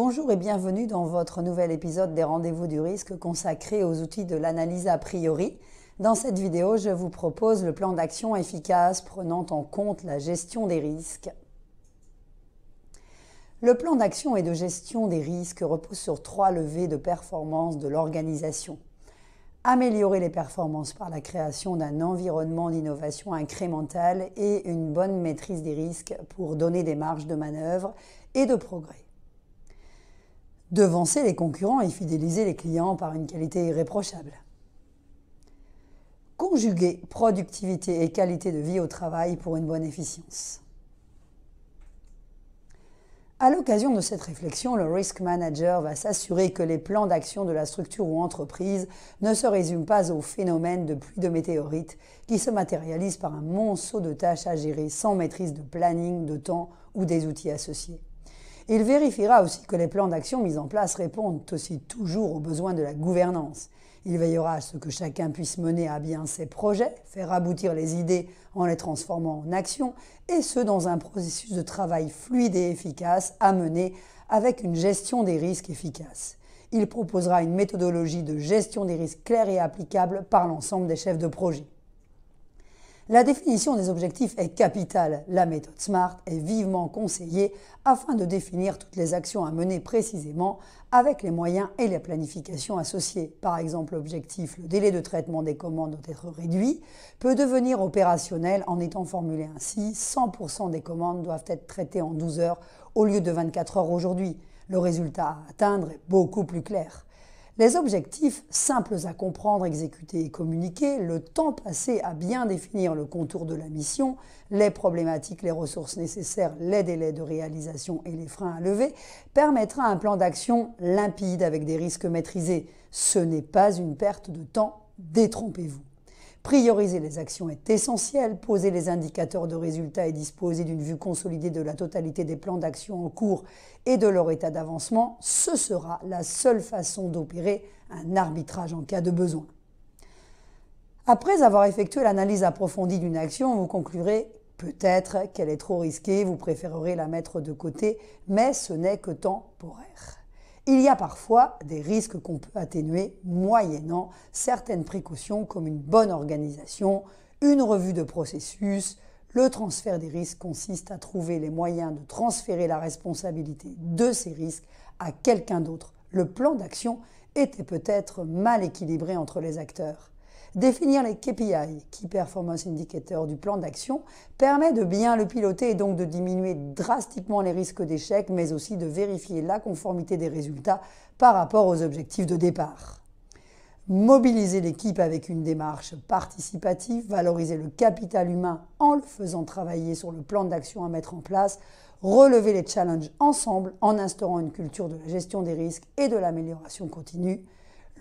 Bonjour et bienvenue dans votre nouvel épisode des Rendez-vous du risque consacré aux outils de l'analyse a priori. Dans cette vidéo, je vous propose le plan d'action efficace prenant en compte la gestion des risques. Le plan d'action et de gestion des risques repose sur trois levées de performance de l'organisation. Améliorer les performances par la création d'un environnement d'innovation incrémentale et une bonne maîtrise des risques pour donner des marges de manœuvre et de progrès devancer les concurrents et fidéliser les clients par une qualité irréprochable. Conjuguer productivité et qualité de vie au travail pour une bonne efficience. À l'occasion de cette réflexion, le risk manager va s'assurer que les plans d'action de la structure ou entreprise ne se résument pas au phénomène de pluie de météorites qui se matérialise par un monceau de tâches à gérer sans maîtrise de planning, de temps ou des outils associés. Il vérifiera aussi que les plans d'action mis en place répondent aussi toujours aux besoins de la gouvernance. Il veillera à ce que chacun puisse mener à bien ses projets, faire aboutir les idées en les transformant en actions, et ce dans un processus de travail fluide et efficace à mener avec une gestion des risques efficace. Il proposera une méthodologie de gestion des risques claire et applicable par l'ensemble des chefs de projet. La définition des objectifs est capitale. La méthode SMART est vivement conseillée afin de définir toutes les actions à mener précisément avec les moyens et les planifications associées. Par exemple, l'objectif, le délai de traitement des commandes doit être réduit, peut devenir opérationnel en étant formulé ainsi 100% des commandes doivent être traitées en 12 heures au lieu de 24 heures aujourd'hui. Le résultat à atteindre est beaucoup plus clair. Les objectifs, simples à comprendre, exécuter et communiquer, le temps passé à bien définir le contour de la mission, les problématiques, les ressources nécessaires, les délais de réalisation et les freins à lever, permettra un plan d'action limpide avec des risques maîtrisés. Ce n'est pas une perte de temps, détrompez-vous. Prioriser les actions est essentiel, poser les indicateurs de résultats et disposer d'une vue consolidée de la totalité des plans d'action en cours et de leur état d'avancement, ce sera la seule façon d'opérer un arbitrage en cas de besoin. Après avoir effectué l'analyse approfondie d'une action, vous conclurez peut-être qu'elle est trop risquée, vous préférerez la mettre de côté, mais ce n'est que temporaire. Il y a parfois des risques qu'on peut atténuer moyennant certaines précautions comme une bonne organisation, une revue de processus. Le transfert des risques consiste à trouver les moyens de transférer la responsabilité de ces risques à quelqu'un d'autre. Le plan d'action était peut-être mal équilibré entre les acteurs. Définir les KPI, Key Performance indicator du plan d'action, permet de bien le piloter et donc de diminuer drastiquement les risques d'échec, mais aussi de vérifier la conformité des résultats par rapport aux objectifs de départ. Mobiliser l'équipe avec une démarche participative, valoriser le capital humain en le faisant travailler sur le plan d'action à mettre en place, relever les challenges ensemble en instaurant une culture de la gestion des risques et de l'amélioration continue,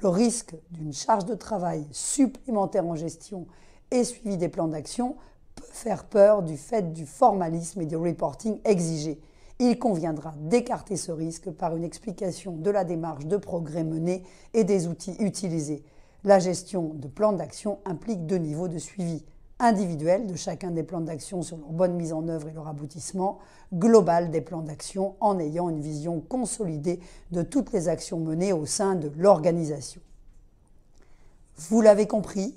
le risque d'une charge de travail supplémentaire en gestion et suivi des plans d'action peut faire peur du fait du formalisme et du reporting exigé. Il conviendra d'écarter ce risque par une explication de la démarche de progrès menée et des outils utilisés. La gestion de plans d'action implique deux niveaux de suivi individuelle de chacun des plans d'action sur leur bonne mise en œuvre et leur aboutissement, global des plans d'action en ayant une vision consolidée de toutes les actions menées au sein de l'organisation. Vous l'avez compris,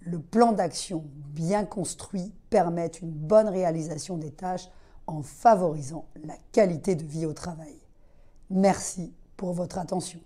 le plan d'action bien construit permet une bonne réalisation des tâches en favorisant la qualité de vie au travail. Merci pour votre attention.